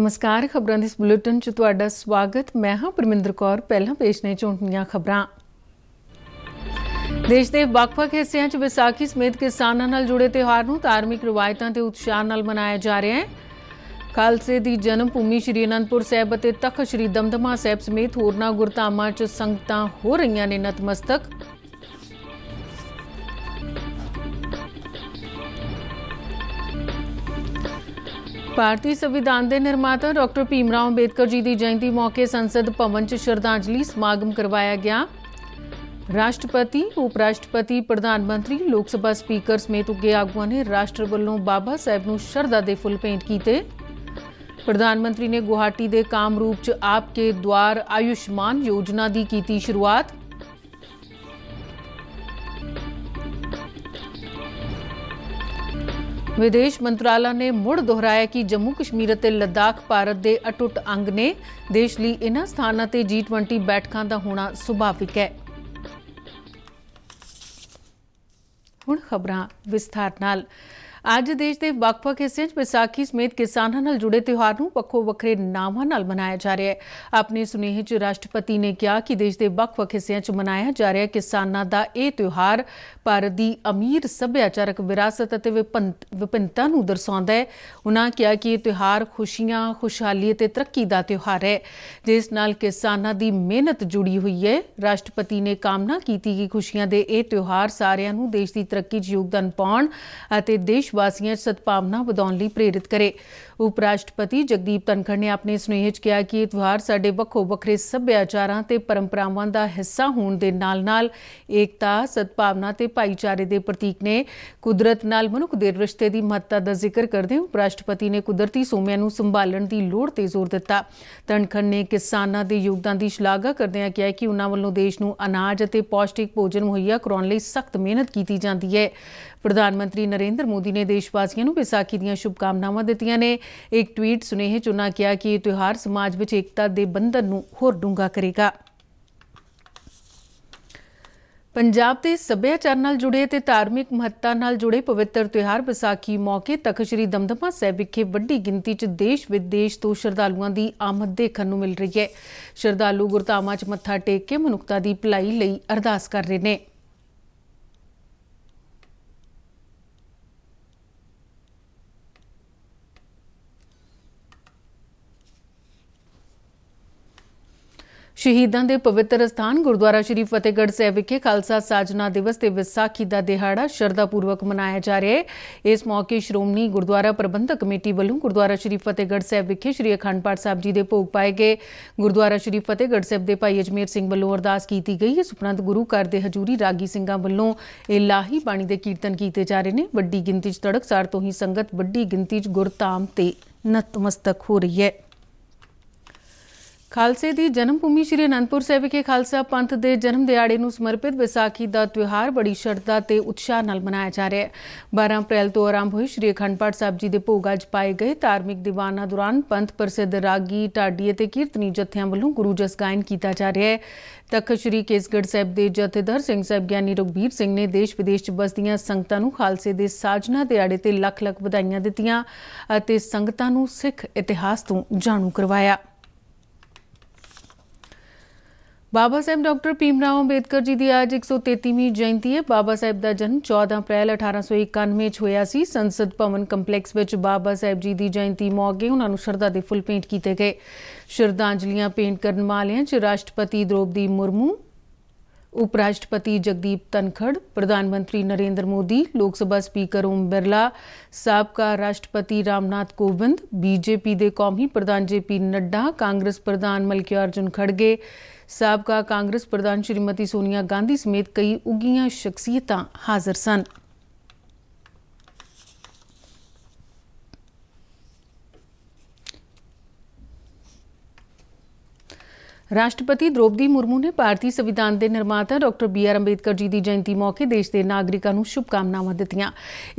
ਨਮਸਕਾਰ ਖਬਰਾਂ ਦੇ ਇਸ ਬੁਲੇਟਿਨ 'ਚ ਤੁਹਾਡਾ ਸਵਾਗਤ ਮੈਂ ਹਾਂ ਪਰਮਿੰਦਰ ਕੌਰ ਪਹਿਲਾਂ ਪੇਸ਼ ਨੇ ਝੋਟੀਆਂ ਖਬਰਾਂ ਦੇਸ਼ ਦੇ ਵੱਖ-ਵੱਖ ਹਿੱਸਿਆਂ 'ਚ ਵਿਸਾਖੀ ਸਮੇਤ ਕਿਸਾਨਾਂ ਨਾਲ ਜੁੜੇ ਤਿਉਹਾਰ ਨੂੰ ਧਾਰਮਿਕ ਰਵਾਇਤਾਂ ਤੇ ਉਤਸ਼ਾਹ ਨਾਲ ਮਨਾਇਆ ਜਾ ਰਿਹਾ ਹੈ ਖਾਲਸੇ ਦੀ ਜਨਮ ਭੂਮੀ ਸ਼੍ਰੀ ਅਨੰਦਪੁਰ ਸਾਹਿਬ ਅਤੇ ਤਖਤ ਸ਼੍ਰੀ ਦਮਦਮਾ ਸਾਹਿਬ ਸਮੇਤ ਹੋਰਨਾ ਗੁਰਧਾਮਾਂ 'ਚ ਸੰਗਤਾਂ ਹੋ ਰਹੀਆਂ ਨੇ ਨਤਮਸਤਕ ਭਾਰਤੀ ਸੰਵਿਧਾਨ ਦੇ ਨਿਰਮਾਤਾ ਡਾਕਟਰ ਭੀਮ ਅੰਬੇਦਕਰ ਜੀ ਦੀ ਜਯੰਤੀ ਮੌਕੇ ਸੰਸਦ ਭਵਨ 'ਚ ਸ਼ਰਧਾਂਜਲੀ ਸਮਾਗਮ ਕਰਵਾਇਆ ਗਿਆ ਰਾਸ਼ਟਰਪਤੀ ਉਪ ਰਾਸ਼ਟਰਪਤੀ ਪ੍ਰਧਾਨ ਮੰਤਰੀ ਲੋਕ ਸਭਾ ਸਪੀਕਰ ਸਮੇਤ ਉੱਗੇ ਆਗੂਆਂ ਨੇ ਰਾਸ਼ਟਰ ਵੱਲੋਂ ਬਾਬਾ ਸਾਹਿਬ ਨੂੰ ਸ਼ਰਧਾ ਦੇ ਫੁੱਲ ਪੇਂਟ ਕੀਤੇ ਪ੍ਰਧਾਨ ਮੰਤਰੀ ਨੇ ਗੁਹਾਟੀ ਦੇ ਕਾਮਰੂਪ 'ਚ ਆਪਕੇ ਦਵਾਰ ਆਯੁਸ਼ਮਾਨ ਯੋਜਨਾ ਦੀ ਕੀਤੀ ਸ਼ੁਰੂਆਤ ਵਿਦੇਸ਼ ਮੰਤਰਾਲਾ ਨੇ ਮੁੜ ਦੁਹਰਾਇਆ ਕਿ ਜੰਮੂ ਕਸ਼ਮੀਰ ਅਤੇ ਲਦਾਖ ਭਾਰਤ ਦੇ ਅਟੁੱਟ ਅੰਗ ਨੇ ਦੇਸ਼ ਲਈ ਇਹਨਾਂ ਸਥਾਨਾਂ ਤੇ G20 ਬੈਠਕਾਂ ਦਾ ਹੋਣਾ ਸੁਭਾਵਿਕ ਹੈ ਹੁਣ ਖਬਰਾਂ ਵਿਸਥਾਰ ਨਾਲ ਅੱਜ ਦੇਸ਼ ਦੇ ਵੱਖ-ਵੱਖ ਹਿੱਸਿਆਂ 'ਚ ਵਿਸਾਖੀ ਸਮੇਤ ਕਿਸਾਨਾਂ ਨਾਲ ਜੁੜੇ ਤਿਉਹਾਰ ਨੂੰ ਵੱਖੋ-ਵੱਖਰੇ ਨਾਵਾਂ ਨਾਲ ਮਨਾਇਆ ਜਾ ਰਿਹਾ ਹੈ ਆਪਣੇ ਸੁਨੇਹੇ 'ਚ ਰਾਸ਼ਟਰਪਤੀ ਨੇ ਕਿਹਾ ਕਿ ਦੇਸ਼ ਦੇ ਵੱਖ-ਵੱਖ ਹਿੱਸਿਆਂ 'ਚ ਮਨਾਇਆ ਜਾ ਰਿਹਾ ਕਿਸਾਨਾਂ ਦਾ ਇਹ ਤਿਉਹਾਰ ਭਾਰਤ ਦੀ ਅਮੀਰ ਸੱਭਿਆਚਾਰਕ ਵਿਰਾਸਤ ਅਤੇ ਵਿਭਿੰਨਤਾ ਨੂੰ ਦਰਸਾਉਂਦਾ ਹੈ ਉਨ੍ਹਾਂ ਕਿਹਾ ਕਿ ਇਹ ਤਿਉਹਾਰ ਖੁਸ਼ੀਆਂ ਖੁਸ਼ਹਾਲੀ ਅਤੇ ਤਰੱਕੀ ਦਾ ਤਿਉਹਾਰ ਹੈ ਜਿਸ ਨਾਲ ਕਿਸਾਨਾਂ ਦੀ ਮਿਹਨਤ ਜੁੜੀ ਹੋਈ ਹੈ ਰਾਸ਼ਟਰਪਤੀ ਨੇ ਕਾਮਨਾ ਕੀਤੀ ਕਿ ਖੁਸ਼ੀਆਂ ਦੇ ਇਹ ਤਿਉਹਾਰ ਸਾਰਿਆਂ ਨੂੰ ਦੇਸ਼ ਦੀ ਤਰੱਕੀ 'ਚ ਯੋਗਦਾਨ ਪਾਉਣ ਅਤੇ ਦੇਸ਼ ਦੇਸ਼ ਵਾਸੀਆਂ 'ਚ ਸਤਪਾਵਨਾ ਵਧਾਉਣ ਲਈ ਪ੍ਰੇਰਿਤ ਕਰੇ ਉਪ ਰਾਸ਼ਟਰਪਤੀ ਜਗਦੀਪ ਧਨਖੜ ਨੇ ਆਪਣੇ ਸੁਨੇਹੇ 'ਚ ਕਿਹਾ ਕਿ ਇਹ ਤਿਉਹਾਰ ਸਾਡੇ ਵੱਖੋ ਵੱਖਰੇ ਸੱਭਿਆਚਾਰਾਂ ਤੇ ਪਰੰਪਰਾਵਾਂ ਦਾ ਹਿੱਸਾ ਹੋਣ ਦੇ ਨਾਲ-ਨਾਲ ਏਕਤਾ, ਸਤਪਾਵਨਾ ਤੇ ਭਾਈਚਾਰੇ ਦੇ ਪ੍ਰਤੀਕ ਨੇ ਕੁਦਰਤ ਨਾਲ ਮਨੁੱਖ ਦੇ ਰਿਸ਼ਤੇ ਦੀ ਮਹੱਤਤਾ ਦਾ ਜ਼ਿਕਰ ਕਰਦੇ ਉਪ ਰਾਸ਼ਟਰਪਤੀ ਨੇ ਕੁਦਰਤੀ ਸੋਮਿਆਂ ਨੂੰ ਸੰਭਾਲਣ ਦੀ ਲੋੜ ਤੇ ਜ਼ੋਰ ਦਿੱਤਾ ਧਨਖੜ ਨੇ ਕਿਸਾਨਾਂ ਦੇ ਯੋਗਦਾਨ ਦੀ ਸ਼ਲਾਘਾ ਕਰਦਿਆਂ ਕਿਹਾ ਕਿ ਉਹਨਾਂ ਵੱਲੋਂ ਦੇਸ਼ ਨੂੰ ਅਨਾਜ ਅਤੇ ਪੌਸ਼ਟਿਕ ਭੋਜਨ ਮੁਹੱਈਆ ਕਰਾਉਣ ਲਈ ਸਖਤ ਮਿਹਨਤ ਕੀਤੀ ਜਾਂਦੀ ਹੈ ਪ੍ਰਧਾਨ ਮੰਤਰੀ ਨਰਿੰਦਰ ਮੋਦੀ ਨੇ ਨੇ ਦੇਸ਼ ਵਾਸੀਆਂ ਨੂੰ ਵਿਸਾਖੀ ਦੀਆਂ ਸ਼ੁਭ ਕਾਮਨਾਵਾਂ ਦਿੱਤੀਆਂ ਨੇ ਇੱਕ ਟਵੀਟ ਸੁਨੇਹੇ ਚ ਉਹਨਾਂ ਕਿਹਾ ਕਿ ਇਹ ਤਿਉਹਾਰ ਸਮਾਜ ਵਿੱਚ ਏਕਤਾ ਦੇ ਬੰਧਨ ਨੂੰ ਹੋਰ ਡੂੰਘਾ ਕਰੇਗਾ ਪੰਜਾਬ ਦੇ ਸੱਭਿਆਚਾਰ ਨਾਲ ਜੁੜੇ ਤੇ ਧਾਰਮਿਕ ਮਹੱਤਤਾ ਨਾਲ ਜੁੜੇ ਪਵਿੱਤਰ ਤਿਉਹਾਰ ਵਿਸਾਖੀ ਮੌਕੇ ਤਖਤ ਸ੍ਰੀ ਦਮਦਮਾ ਸਾਹਿਬ ਵਿਖੇ ਵੱਡੀ ਗਿਣਤੀ 'ਚ ਦੇਸ਼ ਵਿਦੇਸ਼ ਤੋਂ ਸ਼ਰਧਾਲੂਆਂ ਦੀ ਆਮਦ ਦੇਖਣ ਨੂੰ ਮਿਲ ਰਹੀ ਹੈ ਸ਼ਰਧਾਲੂ ਗੁਰਧਾਮਾਂ 'ਚ ਮੱਥਾ ਟੇਕ ਕੇ ਮਨੁੱਖਤਾ ਦੀ ਭਲਾਈ ਲਈ ਅਰਦਾਸ ਕਰ ਰਹੇ ਨੇ ਸ਼ਹੀਦਾਂ ਦੇ ਪਵਿੱਤਰ ਸਥਾਨ ਗੁਰਦੁਆਰਾ ਸ਼੍ਰੀ ਫਤਿਹਗੜ੍ਹ ਸਾਹਿਬ ਵਿਖੇ ਖਾਲਸਾ ਸਾਜਨਾ ਦਿਵਸ ਤੇ ਵਿਸਾਖੀ ਦਾ ਦਿਹਾੜਾ ਸ਼ਰਧਾ ਪੂਰਵਕ ਮਨਾਇਆ ਜਾ ਰਿਹਾ ਹੈ ਇਸ ਮੌਕੇ ਸ਼੍ਰੋਮਣੀ ਗੁਰਦੁਆਰਾ ਪ੍ਰਬੰਧਕ ਕਮੇਟੀ ਵੱਲੋਂ ਗੁਰਦੁਆਰਾ ਸ਼੍ਰੀ ਫਤਿਹਗੜ੍ਹ ਸਾਹਿਬ ਵਿਖੇ ਸ਼੍ਰੀ ਅਖੰਡ ਪਾਠ ਸਾਹਿਬ ਜੀ ਦੇ ਭੋਗ ਪਾਏ ਗਏ ਗੁਰਦੁਆਰਾ ਸ਼੍ਰੀ ਫਤਿਹਗੜ੍ਹ ਸਾਹਿਬ ਦੇ ਭਾਈ ਅਜਮੇਰ ਸਿੰਘ ਵੱਲੋਂ ਅਰਦਾਸ ਕੀਤੀ ਗਈ ਇਸ ਉਪਰੰਤ ਗੁਰੂ ਘਰ ਦੇ ਹਜੂਰੀ ਰਾਗੀ ਸਿੰਘਾਂ ਵੱਲੋਂ ਇਲਾਹੀ ਬਾਣੀ ਦੇ ਕੀਰਤਨ ਕੀਤੇ ਜਾ ਰਹੇ ਨੇ ਵੱਡੀ ਗਿਣਤੀ 'ਚ ਤੜਕਸਾਰ ਤੋਂ ਹੀ ਸੰਗਤ ਵੱਡੀ ਗਿਣਤੀ 'ਚ ਗੁਰਤਾਮ ਤੇ ਨਤਮਸਤਕ ਹੋ ਰਹੀ ਹੈ ਖਾਲਸੇ ਦੀ ਜਨਮ ਭੂਮੀ ਸ੍ਰੀ ਅਨੰਦਪੁਰ ਸਾਹਿਬ ਵਿਖੇ ਖਾਲਸਾ ਪੰਥ ਦੇ ਜਨਮ ਦਿਹਾੜੇ ਨੂੰ ਸਮਰਪਿਤ ਵਿਸਾਖੀ ਦਾ ਤਿਉਹਾਰ ਬੜੀ ਸ਼ਰਧਾ ਤੇ ਉਤਸ਼ਾਹ ਨਾਲ ਮਨਾਇਆ ਜਾ ਰਿਹਾ ਹੈ 12 ਅਪ੍ਰੈਲ ਤੋਂ ਆਰੰਭ ਹੋਈ ਸ੍ਰੀ ਅਖੰਡ ਪਾਠ ਸਾਹਿਬ ਜੀ ਦੇ ਭੋਗ ਅੱਜ ਪਾਏ ਗਏ ਧਾਰਮਿਕ ਦੀਵਾਨਾ ਦੌਰਾਨ ਪੰਥ ਪ੍ਰਸਿੱਧ ਰਾਗੀ ਢਾਡੀ ਅਤੇ ਕੀਰਤਨੀ ਜਥਿਆਂ ਵੱਲੋਂ ਗੁਰੂ ਜਸ ਗਾਇਨ ਕੀਤਾ ਜਾ ਰਿਹਾ ਹੈ ਤਖਤ ਸ੍ਰੀ ਕੇਸਗੜ ਸਾਹਿਬ ਦੇ ਜਥੇਦਾਰ ਸਿੰਘ ਸਾਹਿਬ ਗਿਆਨੀ ਰਗਬੀਰ ਸਿੰਘ ਨੇ ਦੇਸ਼ ਵਿਦੇਸ਼ ਚ ਬਸਦੀਆਂ ਸੰਗਤਾਂ ਨੂੰ ਖਾਲਸੇ ਦੇ ਸਾਜਨਾ ਦਿਹਾੜੇ ਤੇ ਲੱਖ ਲੱਖ ਵਧਾਈਆਂ ਦਿੱਤੀਆਂ ਅਤੇ ਸੰਗਤਾਂ ਨੂੰ ਸਿੱਖ ਇਤਿਹਾਸ ਤੋਂ ਜਾਣੂ ਕਰਵਾਇਆ ਬਾਬਾ ਸਾਹਿਬ ਡਾਕਟਰ ਭੀਮਰਾਓ ਅੰਬੇਦਕਰ ਜੀ ਦੀ ਅੱਜ 133ਵੀਂ ਜਯੰਤੀ ਹੈ ਬਾਬਾ ਸਾਹਿਬ ਦਾ ਜਨਮ 14 ਅਪ੍ਰੈਲ 1891 ਵਿੱਚ ਹੋਇਆ ਸੀ ਸੰਸਦ ਭਵਨ ਕੰਪਲੈਕਸ ਵਿੱਚ ਬਾਬਾ ਸਾਹਿਬ ਜੀ ਦੀ ਜਯੰਤੀ ਮੌਕੇ ਉਹਨਾਂ ਨੂੰ ਸ਼ਰਧਾ ਦੇ ਫੁੱਲ ਪੇਂਟ ਕੀਤੇ ਗਏ ਸ਼ਰਧਾਂਜਲੀਆਂ ਪੇਂਟ ਕਰਨ ਵਾਲਿਆਂ 'ਚ ਰਾਸ਼ਟਰਪਤੀ ਦ੍ਰੋਪਦੀ ਮੁਰਮੂ उपराष्ट्रपति जगदीप तनखड़ प्रधानमंत्री नरेंद्र मोदी लोकसभा स्पीकर ओम बिरला सबका राष्ट्रपति रामनाथ कोविंद बीजेपी के कौमी प्रधान जे पी नड्डा कांग्रेस प्रधान मल्लिकार्जुन खड़गे सबका कांग्रेस प्रधान श्रीमती सोनिया गांधी समेत कई उगियां शख्सियत हाजिर सन ਰਾਸ਼ਟਰਪਤੀ ਦ੍ਰੋਪਦੀ ਮੁਰਮੂ ਨੇ ਭਾਰਤੀ ਸੰਵਿਧਾਨ ਦੇ ਨਿਰਮਾਤਾ doctor B R Ambedkar ji ਦੀ ਜਯੰਤੀ ਮੌਕੇ ਦੇਸ਼ ਦੇ ਨਾਗਰਿਕਾਂ ਨੂੰ ਸ਼ੁਭ ਕਾਮਨਾਵਾਂ ਦਿੱਤੀਆਂ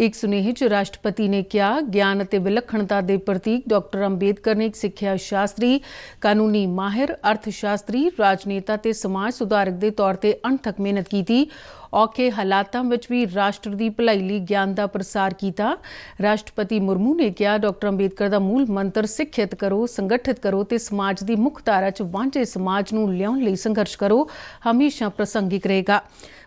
ਇੱਕ ਸੁਨੇਹੇ 'ਚ ਰਾਸ਼ਟਰਪਤੀ ਨੇ ਕਿਹਾ ਗਿਆਨ ਅਤੇ ਵਿਲੱਖਣਤਾ ਦੇ ਪ੍ਰਤੀਕ ਡਾਕਟਰ ਅੰਬੇਦਕਰ ਨੇ ਇੱਕ ਸਿੱਖਿਆ ਸ਼ਾਸਤਰੀ ਕਾਨੂੰਨੀ ਮਾਹਿਰ ਅਰਥ ਸ਼ਾਸਤਰੀ ਰਾਜਨੇਤਾ ਤੇ ਸਮਾਜ ਸੁਧਾਰਕ ਦੇ ਤੌਰ ਤੇ ਅਣਥਕ ਮਿਹਨਤ ਕੀਤੀ ਔਕੇ ਹਾਲਾਤਾਂ ਵਿੱਚ ਵੀ ਰਾਸ਼ਟਰ ਦੀ ਭਲਾਈ ਲਈ ਗਿਆਨ ਦਾ ਪ੍ਰਸਾਰ ਕੀਤਾ ਰਾਸ਼ਟਰਪਤੀ ਮੁਰਮੂ ਨੇ ਕਿਹਾ ਡਾਕਟਰ ਅੰਬੇਦਕਰ ਦਾ ਮੂਲ ਮੰਤਰ ਸਿੱਖਿਅਤ ਕਰੋ ਸੰਗਠਿਤ ਕਰੋ ਤੇ ਸਮਾਜ ਦੀ ਮੁੱਖ ਧਾਰਾ 'ਚ ਵਾਂਝੇ ਸਮਾਜ ਨੂੰ ਲਿਆਉਣ ਲਈ ਸੰਘਰਸ਼ ਕਰੋ ਹਮੇਸ਼ਾ ਪ੍ਰਸੰਗਿਕ ਰਹੇਗਾ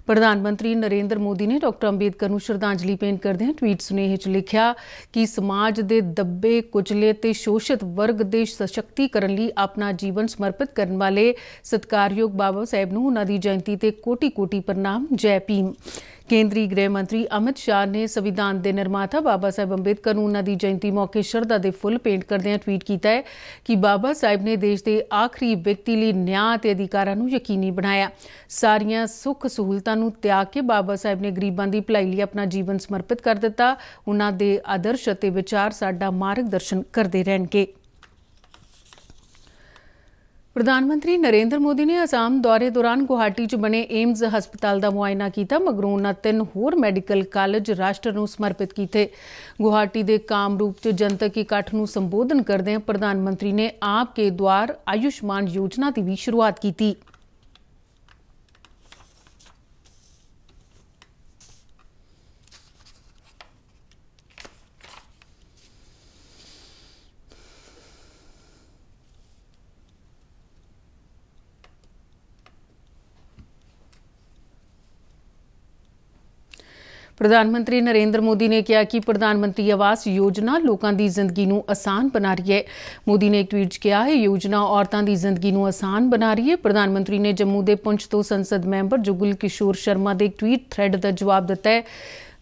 ਪ੍ਰਧਾਨ ਮੰਤਰੀ ਨਰਿੰਦਰ ਮੋਦੀ ਨੇ ਡਾਕਟਰ ਅੰਬੇਦਕਰ ਨੂੰ ਸ਼ਰਧਾਂਜਲੀ ਭੇਂਟ ਕਰਦੇ ਹਨ ਟਵੀਟ ਸੁਨੇਹੇ 'ਚ ਲਿਖਿਆ ਕਿ ਸਮਾਜ ਦੇ ਦੱਬੇ ਕੁਚਲੇ ਤੇ ਸ਼ੋਸ਼ਿਤ ਵਰਗ ਦੇ ਸਸ਼ਕਤੀਕਰਨ ਲਈ ਆਪਣਾ ਜੀਵਨ ਸਮਰਪਿਤ ਕਰਨ ਵਾਲੇ ਸਤਕਾਰਯੋਗ ਬਾਬਾ ਸਾਹਿਬ ਨੂੰ ਉਹਨਾਂ ਦੀ ਜਯੰਤੀ ਤੇ ਕੋਟੀ-ਕੋਟੀ ਪ੍ਰਣਾਮ ਜੈ ਭੀਮ ਕੇਂਦਰੀ ਗ੍ਰਹਿ ਮੰਤਰੀ ਅਮਿਤ ਸ਼ਾਹ ਨੇ ਸੰਵਿਧਾਨ ਦੇ ਨਿਰਮਾਤਾ ਬਾਬਾ ਸਾਹਿਬ ਅੰਬੇਦਕਰ ਨੂੰ ਉਹਨਾਂ ਦੀ ਜਯੰਤੀ ਮੌਕੇ ਸ਼ਰਧਾ ਦੇ ਫੁੱਲ ਭੇਂਟ ਕਰਦਿਆਂ ਟਵੀਟ ਕੀਤਾ ਹੈ ਕਿ ਬਾਬਾ ਸਾਹਿਬ ਨੇ ਦੇਸ਼ ਦੇ ਆਖਰੀ ਵਿਅਕਤੀ ਲਈ ਨਿਆਂ ਤੇ ਅਧਿਕਾਰਾਂ ਨੂੰ ਯਕੀਨੀ ਬਣਾਇਆ ਸਾਰੀਆਂ ਸੁੱਖ ਸਹੂਲਤਾਂ ਨੂੰ ਤਿਆਗ ਕੇ ਬਾਬਾ ਸਾਹਿਬ ਨੇ ਗਰੀਬਾਂ ਦੀ ਭਲਾਈ ਲਈ ਆਪਣਾ ਜੀਵਨ ਸਮਰਪਿਤ ਕਰ ਦਿੱਤਾ ਉਹਨਾਂ ਦੇ ਆਦਰਸ਼ ਅਤੇ ਵਿਚਾਰ ਸਾਡਾ ਮਾਰਗਦਰਸ਼ਨ ਕਰਦੇ ਰਹਿਣਗੇ ਪ੍ਰਧਾਨ ਮੰਤਰੀ ਨਰਿੰਦਰ ਮੋਦੀ ਨੇ ਅਸਾਮ ਦੌਰੇ ਦੌਰਾਨ ਗੁਹਾਟੀ 'ਚ ਬਣੇ ਏਮਜ਼ ਹਸਪਤਾਲ ਦਾ ਮੁਆਇਨਾ ਕੀਤਾ ਮਗਰੋਂ ਉਹਨਾਂ ਤਿੰਨ ਹੋਰ ਮੈਡੀਕਲ ਕਾਲਜ ਰਾਸ਼ਟਰ ਨੂੰ ਸਮਰਪਿਤ ਕੀਤੇ ਗੁਹਾਟੀ ਦੇ ਕਾਮਰੂਪ 'ਚ ਜਨਤਕ ਇਕੱਠ ਨੂੰ ਸੰਬੋਧਨ ਕਰਦੇ ਪ੍ਰਧਾਨ ਮੰਤਰੀ ਨੇ ਆਪ ਕੇ ਦਵਾਰ ਆਯੁਸ਼ਮਾਨ ਯੋਜਨਾ ਦੀ ਵੀ ਸ਼ੁਰੂਆਤ ਕੀਤੀ ਪ੍ਰਧਾਨ ਮੰਤਰੀ ਨਰਿੰਦਰ ਮੋਦੀ ਨੇ ਕਿਹਾ ਕਿ ਪ੍ਰਧਾਨ ਮੰਤਰੀ ਆਵਾਸ ਯੋਜਨਾ ਲੋਕਾਂ ਦੀ ਜ਼ਿੰਦਗੀ ਨੂੰ ਆਸਾਨ ਬਣਾ ਰਹੀ ਹੈ ਮੋਦੀ ਨੇ ਇੱਕ ਟਵੀਟ 'ਚ ਕਿਹਾ ਹੈ ਯੋਜਨਾ ਔਰਤਾਂ ਦੀ ਜ਼ਿੰਦਗੀ ਨੂੰ ਆਸਾਨ ਬਣਾ ਰਹੀ ਹੈ ਪ੍ਰਧਾਨ ਮੰਤਰੀ ਨੇ ਜੰਮੂ ਦੇ ਪੁੰਛ ਤੋਂ ਸੰਸਦ ਮੈਂਬਰ ਜੁਗਲ ਕਿਸ਼ੋਰ ਸ਼ਰਮਾ ਦੇ ਟਵੀਟ ਥ੍ਰੈਡ ਦਾ ਜਵਾਬ ਦਿੱਤਾ ਹੈ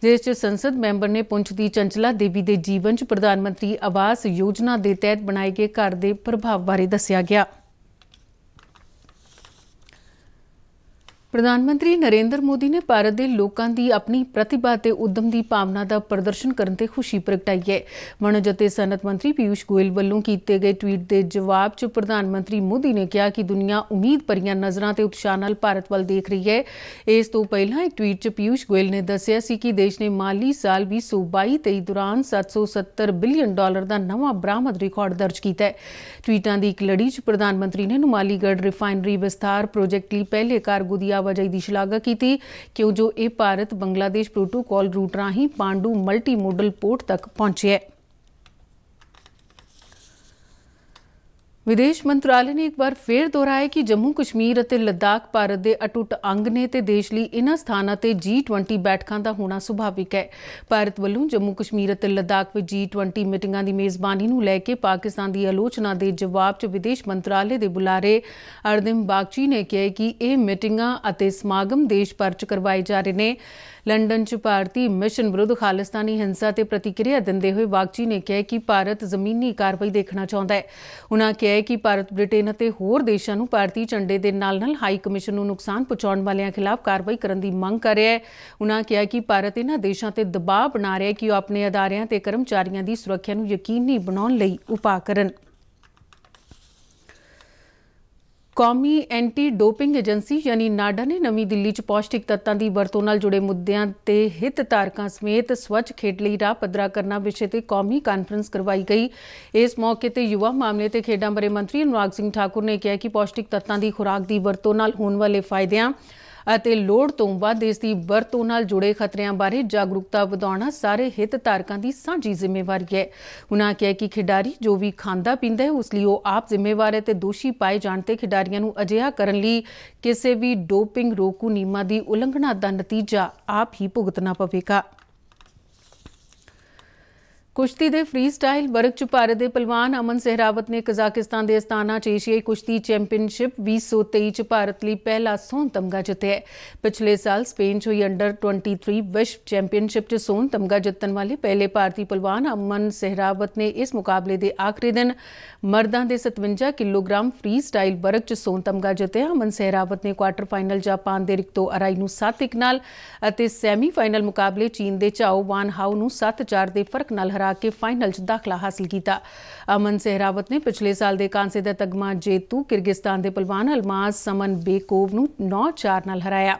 ਜਿਸ 'ਚ ਸੰਸਦ ਮੈਂਬਰ ਨੇ ਪੁੰਛ ਦੀ ਚੰਚਲਾ ਦੇਵੀ ਦੇ ਜੀਵਨ 'ਚ ਪ੍ਰਧਾਨ ਮੰਤਰੀ ਆਵਾਸ ਯੋਜਨਾ ਦੇ ਤਹਿਤ ਬਣਾਏ ਗਏ ਘਰ ਦੇ ਪ੍ਰਭਾਵ ਬਾਰੇ ਦੱਸਿਆ ਗਿਆ ਪ੍ਰਧਾਨ ਮੰਤਰੀ ਨਰਿੰਦਰ ਮੋਦੀ ਨੇ ਭਾਰਤ ਦੇ ਲੋਕਾਂ ਦੀ ਆਪਣੀ ਪ੍ਰਤਿਭਾ ਤੇ ਉਦਮ ਦੀ ਭਾਵਨਾ ਦਾ ਪ੍ਰਦਰਸ਼ਨ ਕਰਨ ਤੇ ਖੁਸ਼ੀ ਪ੍ਰਗਟਾਈ ਹੈ ਵਣਜ ਅਤੇ ਸਨਅਤ ਮੰਤਰੀ ਪਿਊਸ਼ ਗੋਇਲ ਵੱਲੋਂ ਕੀਤੇ ਗਏ ਟਵੀਟ ਦੇ ਜਵਾਬ 'ਚ ਪ੍ਰਧਾਨ ਮੰਤਰੀ ਮੋਦੀ ਨੇ ਕਿਹਾ ਕਿ ਦੁਨੀਆ ਉਮੀਦ ਭਰੀਆਂ ਨਜ਼ਰਾਂ ਤੇ ਉਤਸ਼ਾਹ ਨਾਲ ਭਾਰਤ ਵੱਲ ਦੇਖ ਰਹੀ ਹੈ ਇਸ ਤੋਂ ਪਹਿਲਾਂ ਇੱਕ ਟਵੀਟ 'ਚ ਪਿਊਸ਼ ਗੋਇਲ ਨੇ ਦੱਸਿਆ ਸੀ ਕਿ ਦੇਸ਼ ਨੇ ਮਾਲੀ ਸਾਲ 2022-23 ਦੌਰਾਨ 770 ਬਿਲੀਅਨ ਡਾਲਰ ਦਾ ਨਵਾਂ ਬਰਾਮਦ ਰਿਕਾਰਡ ਦਰਜ ਕੀਤਾ ਹੈ ਟਵੀਟਾਂ ਦੀ ਇੱਕ ਲੜੀ 'ਚ ਪ੍ਰਧਾਨ ਮੰਤਰੀ ਨੇ ਨੂਮਾਲੀਗੜ੍ਹ ਰਿਫਾਈਨਰੀ ਵਿਸਥਾਰ ਪ੍ਰੋਜੈਕਟ ਲਈ ਪਹਿਲੇ ਕਾਰਗੋ ਦੀ ਆਵਾਜਾਈ ਦੀ ਸ਼ਲਾਘਾ ਕੀਤੀ ਕਿਉਂ ਜੋ ਇਹ ਭਾਰਤ ਬੰਗਲਾਦੇਸ਼ ਪ੍ਰੋਟੋਕਾਲ ਰੂਟ ਰਾਹੀਂ ਪਾਂਡੂ ਮਲਟੀ ਮੋਡਲ ਪੋਰਟ ਤੱਕ ਪਹੁੰਚਿਆ ਹੈ ਵਿਦੇਸ਼ ਮੰਤਰਾਲੇ ਨੇ ਇੱਕ ਵਾਰ ਫੇਰ ਦੁਹਰਾਇਆ ਕਿ ਜੰਮੂ ਕਸ਼ਮੀਰ ਅਤੇ ਲਦਾਖ ਭਾਰਤ ਦੇ ਅਟੁੱਟ ਅੰਗ ਨੇ ਤੇ ਦੇਸ਼ ਲਈ ਇਨ੍ਹਾਂ ਸਥਾਨਾਂ ਤੇ G20 ਬੈਠਕਾਂ ਦਾ ਹੋਣਾ ਸੁਭਾਵਿਕ ਹੈ ਭਾਰਤ ਵੱਲੋਂ ਜੰਮੂ ਕਸ਼ਮੀਰ ਅਤੇ ਲਦਾਖ ਵਿੱਚ G20 ਮੀਟਿੰਗਾਂ ਦੀ ਮੇਜ਼ਬਾਨੀ ਨੂੰ ਲੈ ਕੇ ਪਾਕਿਸਤਾਨ ਦੀ ਆਲੋਚਨਾ ਦੇ ਜਵਾਬ 'ਚ ਵਿਦੇਸ਼ ਮੰਤਰਾਲੇ ਦੇ ਬੁਲਾਰੇ ਅਰਦਿਮ ਬਾਗਚੀ ਨੇ ਕਿਹਾ ਕਿ ਇਹ ਮੀਟਿੰਗਾਂ ਅਤੇ ਸਮਾਗਮ ਦੇਸ਼ ਭਰ 'ਚ ਕਰਵਾਏ ਜਾ ਰਹੇ ਨੇ ਲੰਡਨ 'ਚ ਭਾਰਤੀ ਮਿਸ਼ਨ ਵਿਰੁੱਧ ਖਾਲਿਸਤਾਨੀ ਹਿੰਸਾ ਤੇ ਪ੍ਰਤੀਕਿਰਿਆ ਦਿੰਦੇ ਹੋਏ ਵਾਕਜੀ ਨੇ ਕਿਹਾ ਕਿ ਭਾਰਤ ਜ਼ਮੀਨੀ ਕਾਰਵਾਈ ਦੇਖਣਾ ਚਾਹੁੰਦਾ ਹੈ ਉਹਨਾਂ ਕਿਹਾ ਕਿ ਭਾਰਤ ਬ੍ਰਿਟੇਨ ਅਤੇ ਹੋਰ ਦੇਸ਼ਾਂ ਨੂੰ ਭਾਰਤੀ ਝੰਡੇ ਦੇ ਨਾਲ-ਨਾਲ ਹਾਈ ਕਮਿਸ਼ਨ ਨੂੰ ਨੁਕਸਾਨ ਪਹੁੰਚਾਉਣ ਵਾਲਿਆਂ ਖਿਲਾਫ ਕਾਰਵਾਈ ਕਰਨ ਦੀ ਮੰਗ ਕਰ ਰਿਹਾ ਹੈ ਉਹਨਾਂ ਕਿਹਾ ਕਿ ਭਾਰਤ ਇਹਨਾਂ ਦੇਸ਼ਾਂ ਤੇ ਦਬਾਅ ਬਣਾ ਰਿਹਾ ਹੈ ਕਿ ਉਹ ਆਪਣੇ ਅਦਾਰਿਆਂ ਤੇ ਕਰਮਚਾਰੀਆਂ ਦੀ ਸੁਰੱਖਿਆ ਨੂੰ ਯਕੀਨੀ ਬਣਾਉਣ ਲਈ ਉਪਾਅ ਕਰਨ ਕੌਮੀ ਐਂਟੀ ਡੋਪਿੰਗ ਏਜੰਸੀ ਯਾਨੀ ਨਾਡਾ ਨੇ ਨਵੀਂ ਦਿੱਲੀ 'ਚ ਪੌਸ਼ਟਿਕ ਤੱਤਾਂ ਦੀ ਵਰਤੋਂ ਨਾਲ ਜੁੜੇ ਮੁੱਦਿਆਂ ਤੇ ਹਿੱਤ ਧਾਰਕਾਂ ਸਮੇਤ ਸਵੱਛ ਖੇਡ ਲਈ ਰਾਹ ਪੱਧਰਾ ਕਰਨਾ ਵਿਸ਼ੇ ਤੇ ਕੌਮੀ ਕਾਨਫਰੰਸ ਕਰਵਾਈ ਗਈ ਇਸ ਮੌਕੇ ਤੇ ਯੁਵਾ ਮਾਮਲੇ ਤੇ ਖੇਡਾਂ ਬਾਰੇ ਮੰਤਰੀ ਅਨੁਰਾਗ ਸਿੰਘ ਠਾਕੁਰ ਨੇ ਕਿਹਾ ਕਿ ਪੌਸ਼ਟਿਕ ਤੱਤਾਂ ਦੀ ਖੁਰਾਕ ਦੀ ਵਰਤੋਂ ਨਾਲ ਹੋਣ ਵਾਲੇ ਫਾਇਦਿਆਂ ਅਤੇ ਲੋੜ ਤੋਂ ਵੱਧ ਇਸ ਦੀ ਵਰਤੋਂ ਨਾਲ ਜੁੜੇ ਖਤਰਿਆਂ ਬਾਰੇ ਜਾਗਰੂਕਤਾ ਵਧਾਉਣਾ ਸਾਰੇ ਹਿੱਤ ਧਾਰਕਾਂ ਦੀ ਸਾਂਝੀ ਜ਼ਿੰਮੇਵਾਰੀ ਹੈ ਉਨ੍ਹਾਂ ਕਿਹਾ ਕਿ ਖਿਡਾਰੀ ਜੋ ਵੀ ਖਾਂਦਾ ਪੀਂਦਾ ਹੈ ਉਸ ਲਈ ਉਹ ਆਪ ਜ਼ਿੰਮੇਵਾਰ ਹੈ ਤੇ ਦੋਸ਼ੀ ਪਾਏ ਜਾਣ ਤੇ ਖਿਡਾਰੀਆਂ ਨੂੰ ਅਜਿਹਾ ਕਰਨ ਲਈ ਕਿਸੇ ਵੀ ਡੋਪਿੰਗ ਰੋਕੂ ਨੀਮਾ ਦੀ ਉਲੰਘਣਾ ਦਾ ਨਤੀਜਾ ਆਪ ਹੀ ਭੁਗਤਣਾ ਪਵੇਗਾ ਕੁਸ਼ਤੀ ਦੇ ਫ੍ਰੀ ਸਟਾਈਲ ਵਰਗ ਚ ਭਾਰਤ ਦੇ ਪਹਿਲਵਾਨ ਅਮਨ ਸਹਿਰਾਵਤ ਨੇ ਕਜ਼ਾਕਿਸਤਾਨ ਦੇ ਅਸਤਾਨਾ ਚ ਏਸ਼ੀਆਈ ਕੁਸ਼ਤੀ ਚੈਂਪੀਅਨਸ਼ਿਪ 2023 ਚ ਭਾਰਤ ਲਈ ਪਹਿਲਾ ਸੋਨ ਤਮਗਾ ਜਿੱਤਿਆ ਪਿਛਲੇ ਸਾਲ ਸਪੇਨ ਚ ਹੋਈ ਅੰਡਰ 23 ਵਿਸ਼ਵ ਚੈਂਪੀਅਨਸ਼ਿਪ ਚ ਸੋਨ ਤਮਗਾ ਜਿੱਤਣ ਵਾਲੇ ਪਹਿਲੇ ਭਾਰਤੀ ਪਹਿਲਵਾਨ ਅਮਨ ਸਹਿਰਾਵਤ ਨੇ ਇਸ ਮੁਕਾਬਲੇ ਦੇ ਆਖਰੀ ਦਿਨ ਮਰਦਾਂ ਦੇ 57 ਕਿਲੋਗ੍ਰਾਮ ਫ੍ਰੀ ਸਟਾਈਲ ਵਰਗ ਚ ਸੋਨ ਤਮਗਾ ਜਿੱਤਿਆ ਅਮਨ ਸਹਿਰਾਵਤ ਨੇ ਕੁਆਟਰ ਫਾਈਨਲ ਜਾਪਾਨ ਦੇ ਰਿਕਤੋ ਅਰਾਈ ਨੂੰ 7-1 ਨਾਲ ਅਤੇ ਸੈਮੀ ਫਾਈਨਲ ਮੁਕਾਬਲੇ ਚੀਨ ਦੇ ਚਾਓ ਵਾਨ ਹਾਓ ਨੂੰ 7-4 ਦੇ ਫਰਕ ਨਾਲ ਹਰਾ ਕੇ ਫਾਈਨਲ 'ਚ ਦਾਖਲਾ ਹਾਸਲ ਕੀਤਾ ਅਮਨ ਸਹਿਰਾਵਤ ਨੇ ਪਿਛਲੇ ਸਾਲ ਦੇ ਕਾਂਸੇ ਦਾ ਤਗਮਾ ਜੇਤੂ ਕਿਰਗਿਸਤਾਨ ਦੇ ਪਹਿਲਵਾਨ ਅਲਮਾਸ ਸਮਨ ਬੇਕੋਵ ਨੂੰ 9-4 ਨਾਲ ਹਰਾਇਆ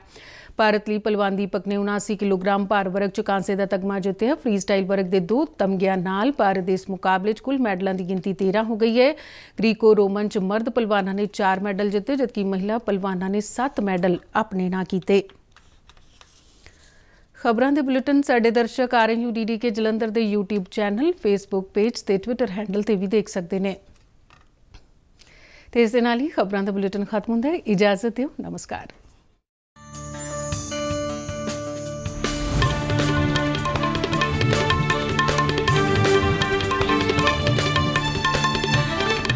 ਭਾਰਤ ਲਈ ਪਹਿਲਵਾਨ ਦੀਪਕ ਨੇ 79 ਕਿਲੋਗ੍ਰਾਮ ਭਾਰ ਵਰਗ ਚ ਕਾਂਸੇ ਦਾ ਤਗਮਾ ਜਿੱਤਿਆ ਫ੍ਰੀ ਸਟਾਈਲ ਵਰਗ ਦੇ ਦੋ ਤਮਗਿਆਂ ਨਾਲ ਭਾਰਤ ਦੇ ਇਸ ਮੁਕਾਬਲੇ ਚ ਕੁੱਲ ਮੈਡਲਾਂ ਦੀ ਗਿਣਤੀ 13 ਹੋ ਗਈ ਹੈ ਗ੍ਰੀਕੋ ਰੋਮਨ ਚ ਮਰਦ ਪਹਿਲਵਾਨਾਂ ਨੇ 4 ਮੈਡਲ ਜਿੱਤੇ ਜਦਕਿ ਮਹਿਲਾ ਪਹਿਲਵਾਨਾਂ ਨੇ 7 ਮੈਡਲ ਆਪਣੇ ਨਾਂ ਕੀਤੇ ਖਬਰਾਂ ਦੇ ਬੁਲੇਟਿਨ ਸਾਡੇ ਦਰਸ਼ਕ R U D K Jalandhar ਦੇ YouTube ਚੈਨਲ Facebook ਪੇਜ ਤੇ Twitter ਹੈਂਡਲ ਤੇ ਵੀ ਦੇਖ ਸਕਦੇ ਨੇ ਤੇ ਇਸ ਦੇ ਨਾਲ ਹੀ ਖਬਰਾਂ ਦਾ ਬੁਲੇਟਿਨ ਖਤਮ ਹੁੰਦਾ ਹੈ ਇਜਾਜ਼ਤ ਦਿਓ ਨਮਸਕਾਰ